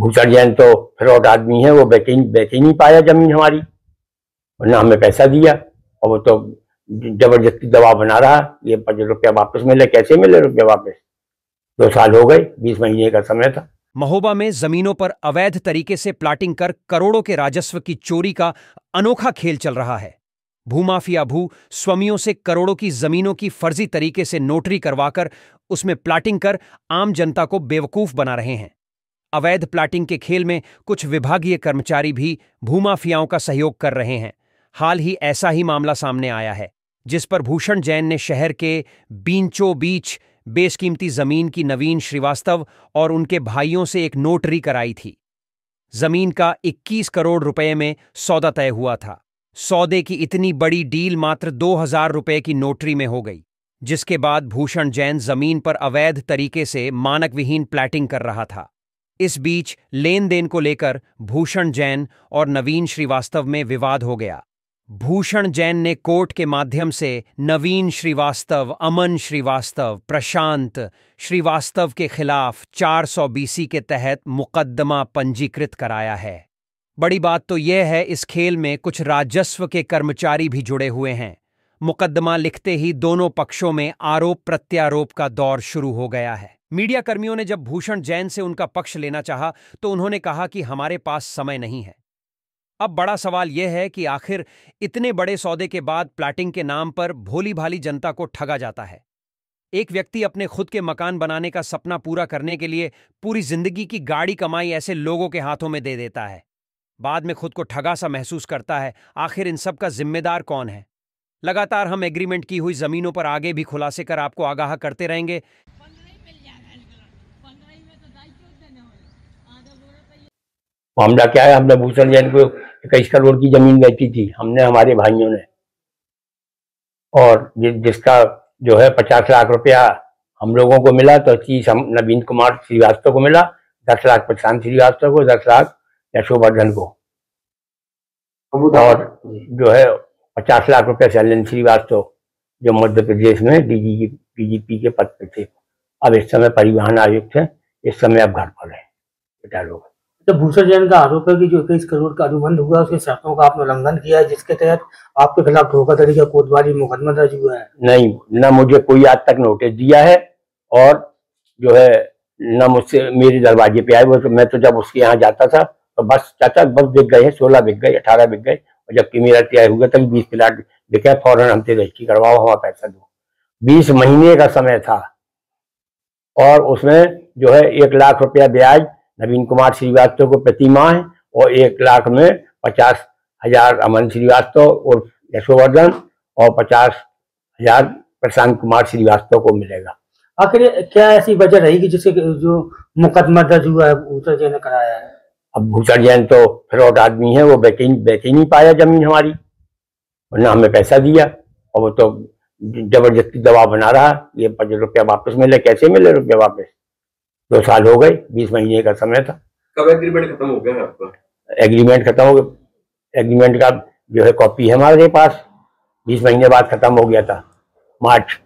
भूषण जैन तो फ्रॉड आदमी है वो बेच बेच ही नहीं पाया जमीन हमारी और ना हमें पैसा दिया और वो तो जबरदस्ती दबाव बना रहा ये पचास रुपया वापस मिले कैसे मिले रुपया वापस दो साल हो गए बीस महीने का समय था महोबा में जमीनों पर अवैध तरीके से प्लाटिंग कर करोड़ों के राजस्व की चोरी का अनोखा खेल चल रहा है भूमाफिया भू स्वामियों से करोड़ों की जमीनों की फर्जी तरीके से नोटरी करवाकर उसमें प्लाटिंग कर आम जनता को बेवकूफ बना रहे हैं अवैध प्लाटिंग के खेल में कुछ विभागीय कर्मचारी भी भूमाफियाओं का सहयोग कर रहे हैं हाल ही ऐसा ही मामला सामने आया है जिस पर भूषण जैन ने शहर के बींचो बीच बेशकीमती जमीन की नवीन श्रीवास्तव और उनके भाइयों से एक नोटरी कराई थी जमीन का 21 करोड़ रुपए में सौदा तय हुआ था सौदे की इतनी बड़ी डील मात्र दो हजार रुपये की नोटरी में हो गई जिसके बाद भूषण जैन जमीन पर अवैध तरीके से मानक विहीन प्लैटिंग कर रहा था इस बीच लेन देन को लेकर भूषण जैन और नवीन श्रीवास्तव में विवाद हो गया भूषण जैन ने कोर्ट के माध्यम से नवीन श्रीवास्तव अमन श्रीवास्तव प्रशांत श्रीवास्तव के खिलाफ 400 बीसी के तहत मुकदमा पंजीकृत कराया है बड़ी बात तो यह है इस खेल में कुछ राजस्व के कर्मचारी भी जुड़े हुए हैं मुकदमा लिखते ही दोनों पक्षों में आरोप प्रत्यारोप का दौर शुरू हो गया है मीडिया कर्मियों ने जब भूषण जैन से उनका पक्ष लेना चाहा तो उन्होंने कहा कि हमारे पास समय नहीं है अब बड़ा सवाल यह है कि आखिर इतने बड़े सौदे के बाद प्लाटिंग के नाम पर भोली भाली जनता को ठगा जाता है एक व्यक्ति अपने खुद के मकान बनाने का सपना पूरा करने के लिए पूरी जिंदगी की गाड़ी कमाई ऐसे लोगों के हाथों में दे देता है बाद में खुद को ठगा सा महसूस करता है आखिर इन सब का जिम्मेदार कौन है लगातार हम एग्रीमेंट की हुई जमीनों पर आगे भी खुलासे कर आपको आगाह करते रहेंगे मामला क्या है हमने भूषण जैन को इक्कीस करोड़ की जमीन बेची थी हमने हमारे भाइयों ने और जि, जिसका जो है पचास लाख रुपया हम लोगों को मिला तो तीस हम नवीन कुमार श्रीवास्तव को मिला दस लाख प्रशांत श्रीवास्तव को दस लाख यशोवर्धन को और जो है पचास लाख रुपए शैलन श्रीवास्तव जो मध्य प्रदेश में डीजी डीजीपी के पद पर थे अब इस समय परिवहन आयुक्त है इस समय अब घर पर है बेटा लोग तो भूषण जैन का आरोप है कि जो इक्कीस करोड़ का अनुबंध हुआ उसके शर्तों का आपने उल्लंघन किया है जिसके तहत आपके खिलाफ धोखाधड़ी का कोतवाली मुकदमा दर्ज हुआ है नहीं न मुझे कोई आज तक नोटिस दिया है और जो है न मुझसे मेरे दरवाजे पे आए मैं तो जब उसके यहाँ जाता था तो बस चाचा बस बिक गए सोलह बिक गए अठारह बिक गए और जबकि मेरा हो हुआ तभी बीस प्लाट बिके फौरन हमसे रजिस्ट्री करवाओ हमारा पैसा दो बीस महीने का समय था और उसमें जो है एक लाख रुपया ब्याज नवीन कुमार श्रीवास्तव को प्रति माह और एक लाख में पचास हजार अमन श्रीवास्तव और यशोवर्धन और पचास हजार प्रशांत कुमार श्रीवास्तव को मिलेगा आखिर क्या ऐसी वजह रहेगी जिससे जो मुकदमा दर्ज हुआ है उत्तर जी ने कराया है अब भूषण जैन तो फ्रॉड आदमी है वो बेची बेच ही नहीं पाया जमीन हमारी ना हमें पैसा दिया और वो तो जबरदस्ती दबाव बना रहा ये रुपया वापस मिले कैसे मिले रुपया वापस दो साल हो गए बीस महीने का समय था कब एग्रीमेंट खत्म हो गया आपका एग्रीमेंट खत्म हो गया एग्रीमेंट का जो है कॉपी है हमारे पास बीस महीने बाद खत्म हो गया था मार्च